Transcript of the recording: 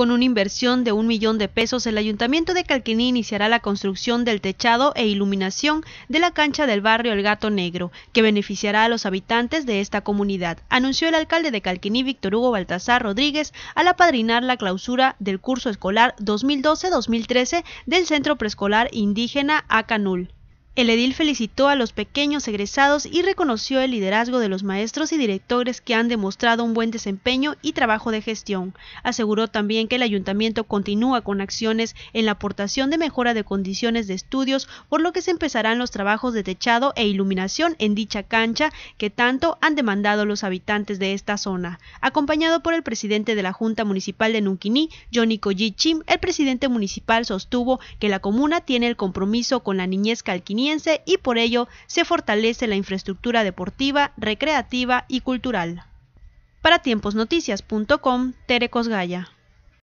Con una inversión de un millón de pesos, el Ayuntamiento de Calquiní iniciará la construcción del techado e iluminación de la cancha del barrio El Gato Negro, que beneficiará a los habitantes de esta comunidad, anunció el alcalde de Calquiní, Víctor Hugo Baltasar Rodríguez, al apadrinar la clausura del curso escolar 2012-2013 del Centro Preescolar Indígena Acanul. El edil felicitó a los pequeños egresados y reconoció el liderazgo de los maestros y directores que han demostrado un buen desempeño y trabajo de gestión. Aseguró también que el ayuntamiento continúa con acciones en la aportación de mejora de condiciones de estudios, por lo que se empezarán los trabajos de techado e iluminación en dicha cancha que tanto han demandado los habitantes de esta zona. Acompañado por el presidente de la Junta Municipal de Nunquiní, Johnny Coyichim, el presidente municipal sostuvo que la comuna tiene el compromiso con la niñez calquini y por ello se fortalece la infraestructura deportiva, recreativa y cultural. Para tiemposnoticias.com, Tere